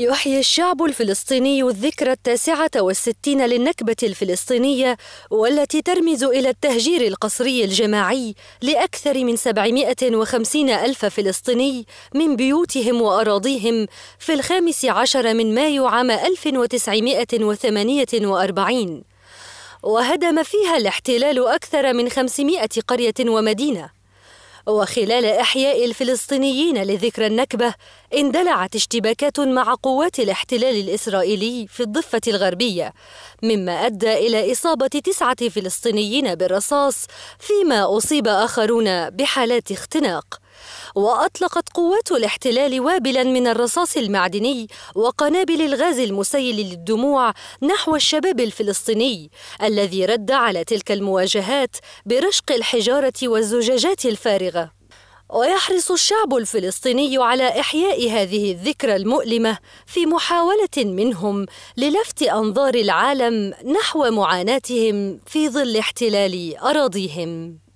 يحيي الشعب الفلسطيني الذكرى التاسعة والستين للنكبة الفلسطينية والتي ترمز إلى التهجير القسري الجماعي لأكثر من 750 ألف فلسطيني من بيوتهم وأراضيهم في الخامس عشر من مايو عام 1948 وهدم فيها الاحتلال أكثر من 500 قرية ومدينة وخلال إحياء الفلسطينيين لذكرى النكبة اندلعت اشتباكات مع قوات الاحتلال الإسرائيلي في الضفة الغربية مما أدى إلى إصابة تسعة فلسطينيين بالرصاص فيما أصيب آخرون بحالات اختناق وأطلقت قوات الاحتلال وابلا من الرصاص المعدني وقنابل الغاز المسيل للدموع نحو الشباب الفلسطيني الذي رد على تلك المواجهات برشق الحجارة والزجاجات الفارغة ويحرص الشعب الفلسطيني على إحياء هذه الذكرى المؤلمة في محاولة منهم للفت أنظار العالم نحو معاناتهم في ظل احتلال أراضيهم